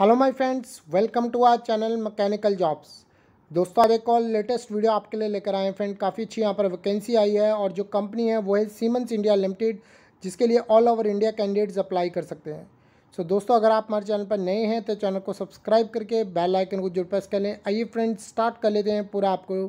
hello my friends welcome to our channel mechanical jobs दोस्तों आज एक और लेटेस्ट वीडियो आपके लिए लेकर आए हैं फ्रेंड काफ़ी अच्छी यहाँ पर वैकेंसी आई है और जो कंपनी है वो है सीमेंस इंडिया लिमिटेड जिसके लिए all over India candidates apply कर सकते हैं सो so, दोस्तों अगर आप हमारे चैनल पर नए हैं तो चैनल को सब्सक्राइब करके बेल आइकन को जरूर प्रेस कर लें आइए फ्रेंड्स स्टार्ट कर लेते हैं पूरा आपको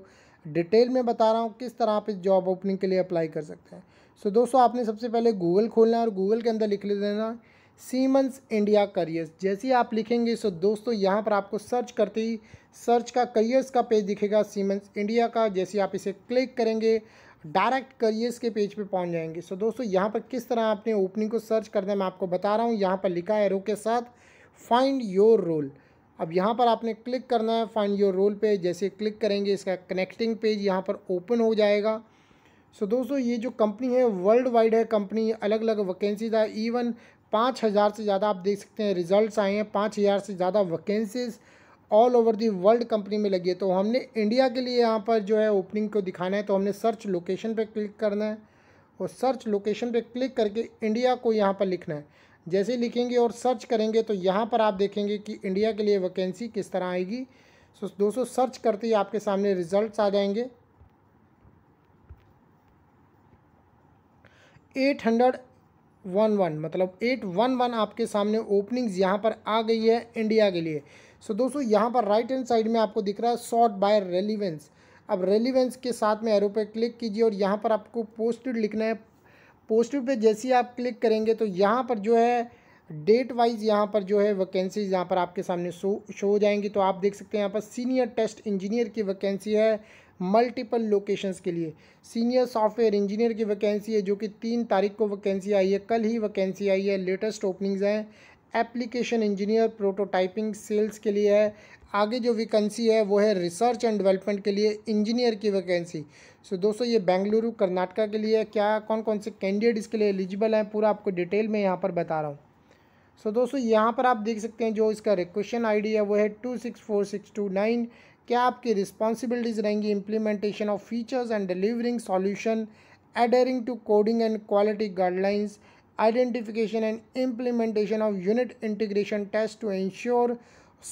डिटेल में बता रहा हूँ किस तरह आप इस जॉब ओपनिंग के लिए अप्लाई कर सकते हैं सो so, दोस्तों आपने सबसे पहले गूगल खोलना है और गूगल के अंदर लिख ले देना सीमंस इंडिया करियर्स जैसे ही आप लिखेंगे सो दोस्तों यहाँ पर आपको सर्च करते ही सर्च का करियर्स का पेज दिखेगा सीमंस इंडिया का जैसे आप इसे क्लिक करेंगे डायरेक्ट करियर्स के पेज पे पहुँच जाएंगे सो दोस्तों यहाँ पर किस तरह आपने ओपनिंग को सर्च करना है मैं आपको बता रहा हूँ यहाँ पर लिखा है रो के साथ फाइंड योर रोल अब यहाँ पर आपने क्लिक करना है फाइंड योर रोल पे जैसे क्लिक करेंगे इसका कनेक्टिंग पेज यहाँ पर ओपन हो जाएगा सो so, दोस्तों ये जो कंपनी है वर्ल्ड वाइड है कंपनी अलग अलग वैकेंसी था इवन पाँच हज़ार से ज़्यादा आप देख सकते हैं रिजल्ट्स आए हैं पाँच हज़ार से ज़्यादा vacancies all over the world company में लगी है तो हमने इंडिया के लिए यहाँ पर जो है ओपनिंग को दिखाना है तो हमने सर्च लोकेशन पर क्लिक करना है और सर्च लोकेशन पर क्लिक करके इंडिया को यहाँ पर लिखना है जैसे लिखेंगे और सर्च करेंगे तो यहाँ पर आप देखेंगे कि इंडिया के लिए वैकेंसी किस तरह आएगी सो दोस्तों सर्च करते ही आपके सामने रिजल्ट आ जाएंगे एट हंड्रेड वन वन मतलब एट वन वन आपके सामने ओपनिंग्स यहाँ पर आ गई है इंडिया के लिए सो so, दोस्तों यहाँ पर राइट हैंड साइड में आपको दिख रहा है शॉर्ट बाय रेलिवेंस अब रेलिवेंस के साथ में एरो पे क्लिक कीजिए और यहाँ पर आपको पोस्टेड लिखना है पोस्टेड पे जैसे ही आप क्लिक करेंगे तो यहाँ पर जो है डेट वाइज यहाँ पर जो है वैकेंसीज यहाँ पर आपके सामने शो शो हो जाएंगी तो आप देख सकते हैं यहाँ पर सीनियर टेस्ट इंजीनियर की वैकेंसी है मल्टीपल लोकेशंस के लिए सीनियर सॉफ्टवेयर इंजीनियर की वैकेंसी है जो कि तीन तारीख को वैकेंसी आई है कल ही वैकेंसी आई है लेटेस्ट ओपनिंग्स हैं एप्लीकेशन इंजीनियर प्रोटोटाइपिंग सेल्स के लिए है आगे जो वैकेंसी है वो है रिसर्च एंड डेवलपमेंट के लिए इंजीनियर की वैकेंसी सो so, दोस्तों ये बेंगलुरु कर्नाटका के लिए क्या कौन कौन से कैंडिडेट इसके लिए एलिजिबल हैं पूरा आपको डिटेल में यहाँ पर बता रहा हूँ सो so, दोस्तों यहाँ पर आप देख सकते हैं जो इसका रिक्वेशन आईडी है वो है two six four six two nine क्या आपकी रिस्पॉन्सिबिलिटीज रहेंगी implementation of features and delivering solution adhering to coding and quality guidelines identification and implementation of unit integration test to ensure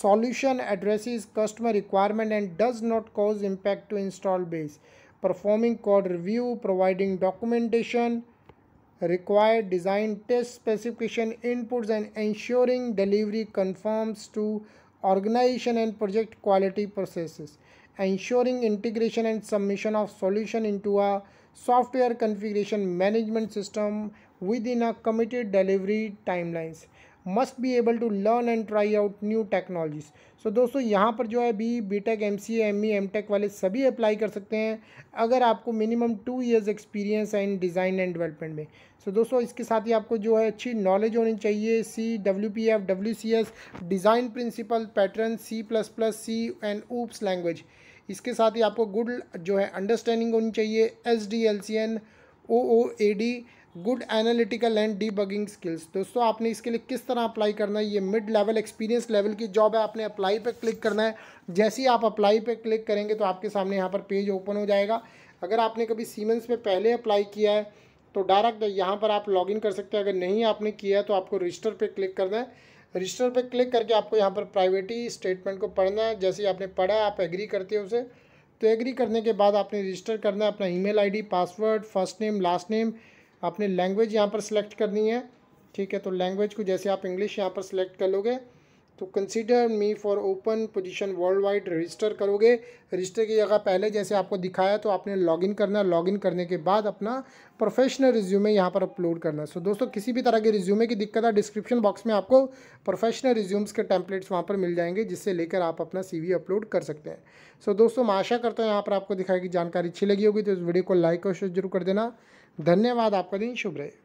solution addresses customer requirement and does not cause impact to install base performing code review providing documentation required design test specification inputs and ensuring delivery conforms to organization and project quality processes, ensuring integration and submission of solution into a software configuration management system within a committed delivery timelines must be able to learn and try out new technologies so दोस्तों यहाँ पर जो है B B tech M C M E M tech वाले सभी apply कर सकते हैं अगर आपको मिनिमम टू ईयर्स एक्सपीरियंस है इन डिज़ाइन एंड डेवलपमेंट में सो so, दोस्तों इसके साथ ही आपको जो है अच्छी नॉलेज होनी चाहिए C W P F W C S design principle pattern C plus plus C and OOPS language इसके साथ ही आपको गुड जो है अंडरस्टैंडिंग होनी चाहिए S D L C and O O A D good analytical and debugging skills दोस्तों आपने इसके लिए किस तरह अप्लाई करना है ये मिड लेवल एक्सपीरियंस लेवल की जॉब है आपने अप्लाई पे क्लिक करना है जैसे ही आप अप्लाई पे क्लिक करेंगे तो आपके सामने यहाँ पर पेज ओपन हो जाएगा अगर आपने कभी सीमेंस में पहले अप्लाई किया है तो डायरेक्ट यहाँ पर आप लॉग कर सकते हैं अगर नहीं आपने किया है तो आपको रजिस्टर पर क्लिक करना है रजिस्टर पर क्लिक करके आपको यहाँ पर प्राइवेटी स्टेटमेंट को पढ़ना है जैसे ही आपने पढ़ा है आप एग्री करते हो उसे तो एग्री करने के बाद आपने रजिस्टर करना है अपना email ID password first name last name आपने लैंग्वेज यहाँ पर सिलेक्ट करनी है ठीक है तो लैंग्वेज को जैसे आप इंग्लिश यहाँ पर सिलेक्ट कर लोगे तो consider me for open position world wide register करोगे रजिस्टर की जगह पहले जैसे आपको दिखाया तो आपने लॉगिन करना लॉगिन करने के बाद अपना प्रोफेशनल रिज्यूमे यहाँ पर अपलोड करना सो so, दोस्तों किसी भी तरह के रिज्यूमे की दिक्कत है डिस्क्रिप्शन बॉक्स में आपको प्रोफेशनल रिज्यूम्स के टैंपलेट्स वहाँ पर मिल जाएंगे जिससे लेकर आप अपना सी अपलोड कर सकते हैं सो so, दोस्तों मैं आशा करता हूँ यहाँ पर आपको दिखाई की जानकारी अच्छी लगी होगी तो इस वीडियो को लाइक और शेयर जरूर कर देना धन्यवाद आपका दिन शुभ रहे